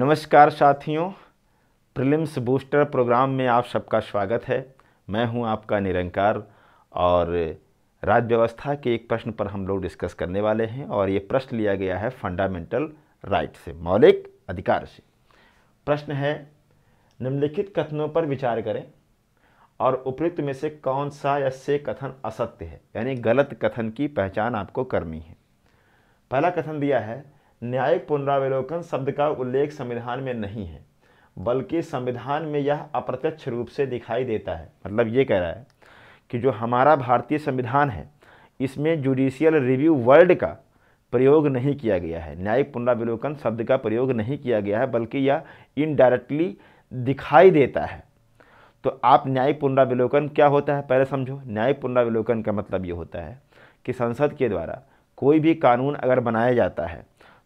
नमस्कार साथियों prelims booster programme में आप सबका स्वागत है मैं हूं आपका निरंकार और राज्य व्यवस्था के एक प्रश्न पर हम लोग डिस्कस करने वाले हैं और ये प्रश्न लिया गया है फंडामेंटल राइट से मौलिक अधिकार से प्रश्न है निम्नलिखित कथनों पर विचार करें और उपयुक्त में से कौन सा या से कथन असत्य है यानी गलत कथन की पहचान आपको करनी है पहला कथन दिया है न्यायिक पुनरावलोकन शब्द का उल्लेख संविधान में नहीं है बल्कि संविधान में यह अप्रत्यक्ष रूप से दिखाई देता है मतलब ये कह रहा है कि जो हमारा भारतीय संविधान है इसमें जुडिशियल रिव्यू वर्ड का प्रयोग नहीं किया गया है न्यायिक पुनरावलोकन शब्द का प्रयोग नहीं किया गया है बल्कि यह इनडायरेक्टली दिखाई देता है तो आप न्यायिक पुनरावलोकन क्या होता है पहले समझो न्यायिक पुनरावलोकन का मतलब ये होता है कि संसद के द्वारा कोई भी कानून अगर बनाया जाता है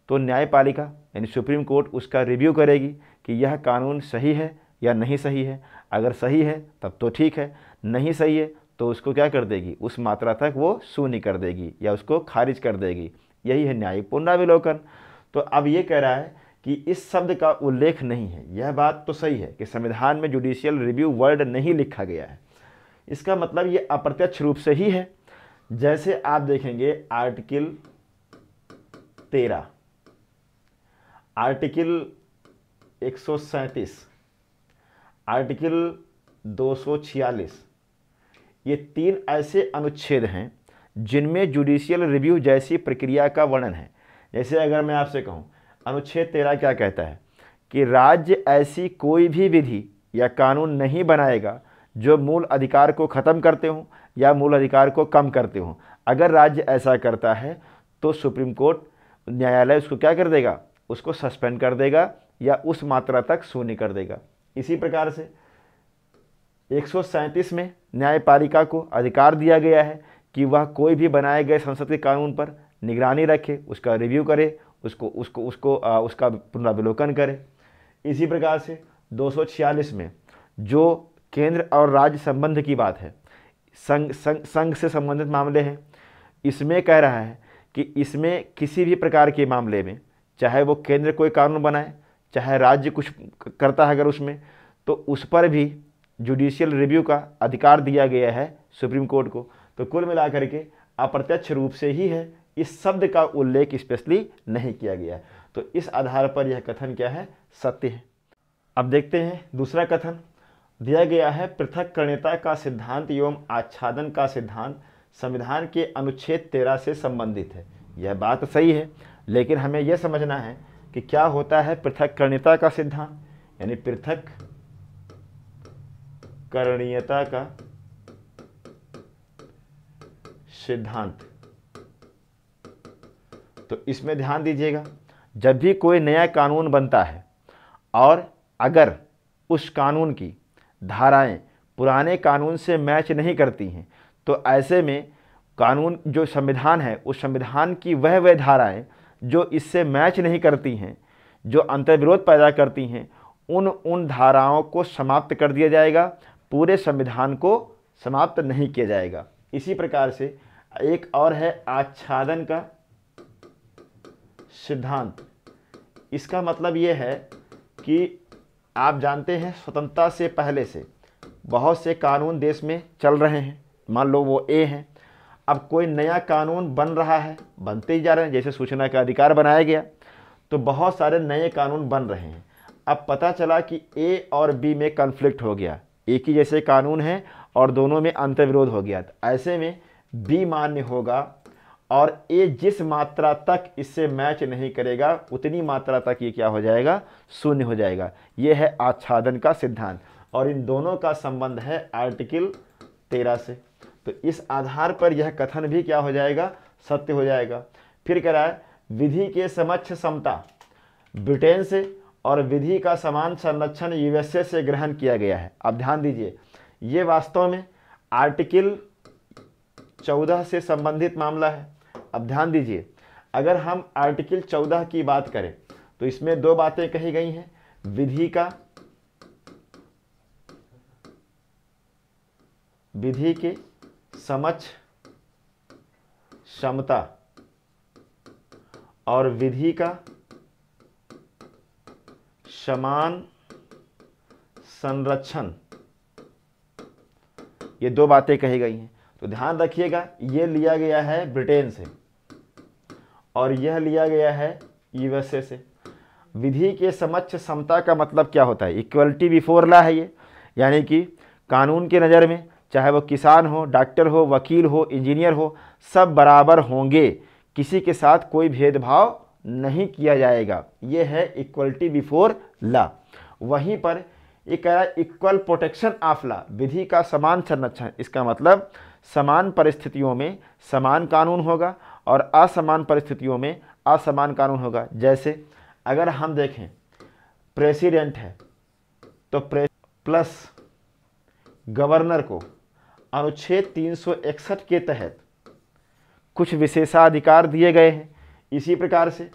तो न्यायपालिका यानी सुप्रीम कोर्ट उसका रिव्यू करेगी कि यह कानून सही है या नहीं सही है अगर सही है तब तो ठीक है नहीं सही है तो उसको क्या कर देगी उस मात्रा तक वो शून्य कर देगी या उसको खारिज कर देगी यही है न्यायिक पुनरावलोकन तो अब ये कह रहा है कि इस शब्द का उल्लेख नहीं है यह बात तो सही है कि संविधान में जुडिशियल रिव्यू वर्ड नहीं लिखा गया है इसका मतलब ये अप्रत्यक्ष रूप से ही है जैसे आप देखेंगे आर्टिकल तेरह आर्टिकल एक आर्टिकल 246 ये तीन ऐसे अनुच्छेद हैं जिनमें जुडिशियल रिव्यू जैसी प्रक्रिया का वर्णन है जैसे अगर मैं आपसे कहूँ अनुच्छेद तेरह क्या कहता है कि राज्य ऐसी कोई भी विधि या कानून नहीं बनाएगा जो मूल अधिकार को ख़त्म करते हों या मूल अधिकार को कम करते हों अगर राज्य ऐसा करता है तो सुप्रीम कोर्ट न्यायालय उसको क्या कर देगा उसको सस्पेंड कर देगा या उस मात्रा तक शून्य कर देगा इसी प्रकार से एक में न्यायपालिका को अधिकार दिया गया है कि वह कोई भी बनाए गए संसद के कानून पर निगरानी रखे उसका रिव्यू करे उसको उसको उसको आ, उसका पुनरावलोकन करे इसी प्रकार से दो में जो केंद्र और राज्य संबंध की बात है संघ संघ संघ से संबंधित मामले हैं इसमें कह रहा है कि इसमें किसी भी प्रकार के मामले में चाहे वो केंद्र कोई कानून बनाए चाहे राज्य कुछ करता है अगर उसमें तो उस पर भी जुडिशियल रिव्यू का अधिकार दिया गया है सुप्रीम कोर्ट को तो कुल मिलाकर के अप्रत्यक्ष रूप से ही है इस शब्द का उल्लेख स्पेशली नहीं किया गया है तो इस आधार पर यह कथन क्या है सत्य है अब देखते हैं दूसरा कथन दिया गया है पृथक करणता का सिद्धांत एवं आच्छादन का सिद्धांत संविधान के अनुच्छेद तेरह से संबंधित है यह बात सही है लेकिन हमें यह समझना है कि क्या होता है पृथक करणीयता का सिद्धांत यानी पृथक करणीयता का सिद्धांत तो इसमें ध्यान दीजिएगा जब भी कोई नया कानून बनता है और अगर उस कानून की धाराएं पुराने कानून से मैच नहीं करती हैं तो ऐसे में कानून जो संविधान है उस संविधान की वह वह धाराएं जो इससे मैच नहीं करती हैं जो अंतर्विरोध पैदा करती हैं उन उन धाराओं को समाप्त कर दिया जाएगा पूरे संविधान को समाप्त नहीं किया जाएगा इसी प्रकार से एक और है आच्छादन का सिद्धांत इसका मतलब ये है कि आप जानते हैं स्वतंत्रता से पहले से बहुत से कानून देश में चल रहे हैं मान लो वो ए हैं अब कोई नया कानून बन रहा है बनते ही जा रहे हैं जैसे सूचना का अधिकार बनाया गया तो बहुत सारे नए कानून बन रहे हैं अब पता चला कि ए और बी में कन्फ्लिक्ट हो गया एक ही जैसे कानून है और दोनों में अंतर्विरोध हो गया ऐसे में बी मान्य होगा और ए जिस मात्रा तक इससे मैच नहीं करेगा उतनी मात्रा तक ये क्या हो जाएगा शून्य हो जाएगा ये है आच्छादन का सिद्धांत और इन दोनों का संबंध है आर्टिकल तेरह से तो इस आधार पर यह कथन भी क्या हो जाएगा सत्य हो जाएगा फिर कह रहा है विधि के समक्ष समता ब्रिटेन से और विधि का समान संरक्षण यूएसए से ग्रहण किया गया है अब ध्यान दीजिए ये वास्तव में आर्टिकल 14 से संबंधित मामला है अब ध्यान दीजिए अगर हम आर्टिकल 14 की बात करें तो इसमें दो बातें कही गई हैं विधि का विधि के समझ क्षमता और विधि का समान संरक्षण ये दो बातें कही गई हैं तो ध्यान रखिएगा ये लिया गया है ब्रिटेन से और यह लिया गया है यूएसए से विधि के समक्ष समता का मतलब क्या होता है इक्वलिटी बिफोर ला है ये यानी कि कानून के नज़र में चाहे वो किसान हो डॉक्टर हो वकील हो इंजीनियर हो सब बराबर होंगे किसी के साथ कोई भेदभाव नहीं किया जाएगा ये है इक्वलिटी बिफोर ला वहीं पर ये कह रहा है इक्वल प्रोटेक्शन ऑफ ला विधि का समान संरक्षण इसका मतलब समान परिस्थितियों में समान कानून होगा और असमान परिस्थितियों में असमान कानून होगा जैसे अगर हम देखें प्रेसिडेंट है तो प्रेस प्लस गवर्नर को अनुच्छेद 361 के तहत कुछ विशेषाधिकार दिए गए हैं इसी प्रकार से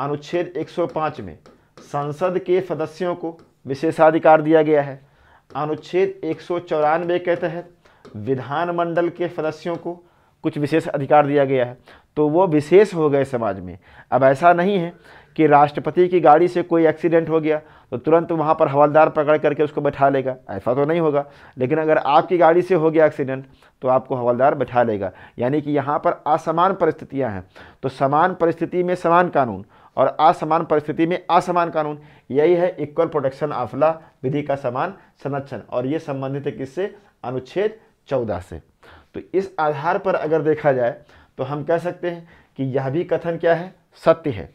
अनुच्छेद 105 में संसद के सदस्यों को विशेषाधिकार दिया गया है अनुच्छेद एक के तहत विधानमंडल के सदस्यों को कुछ विशेष अधिकार दिया गया है तो वो विशेष हो गए समाज में अब ऐसा नहीं है कि राष्ट्रपति की गाड़ी से कोई एक्सीडेंट हो गया तो तुरंत वहाँ पर हवलदार पकड़ करके उसको बैठा लेगा ऐसा तो नहीं होगा लेकिन अगर आपकी गाड़ी से हो गया एक्सीडेंट तो आपको हवलदार बैठा लेगा यानी कि यहाँ पर असमान परिस्थितियाँ हैं तो समान परिस्थिति में समान कानून और असमान परिस्थिति में असमान कानून यही है इक्वल प्रोटेक्शन ऑफ लॉ विधि का समान संरक्षण और ये संबंधित है किससे अनुच्छेद चौदह से तो इस आधार पर अगर देखा जाए तो हम कह सकते हैं कि यह भी कथन क्या है सत्य है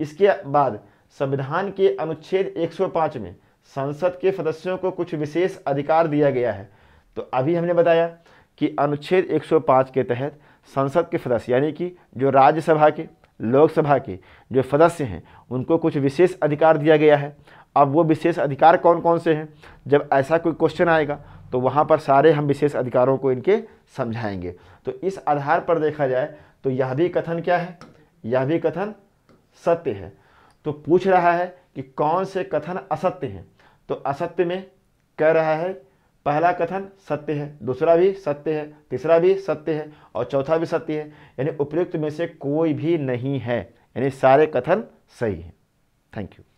इसके बाद संविधान के अनुच्छेद 105 में संसद के सदस्यों को कुछ विशेष अधिकार दिया गया है तो अभी हमने बताया कि अनुच्छेद 105 के तहत संसद के सदस्य यानी कि जो राज्यसभा के लोकसभा के जो सदस्य हैं उनको कुछ विशेष अधिकार दिया गया है अब वो विशेष अधिकार कौन कौन से हैं जब ऐसा कोई क्वेश्चन आएगा तो वहाँ पर सारे हम विशेष अधिकारों को इनके समझाएंगे तो इस आधार पर देखा जाए तो यह भी कथन क्या है यह भी कथन सत्य है तो पूछ रहा है कि कौन से कथन असत्य हैं तो असत्य में कह रहा है पहला कथन सत्य है दूसरा भी सत्य है तीसरा भी सत्य है और चौथा भी सत्य है यानी उपयुक्त में से कोई भी नहीं है यानी सारे कथन सही हैं थैंक यू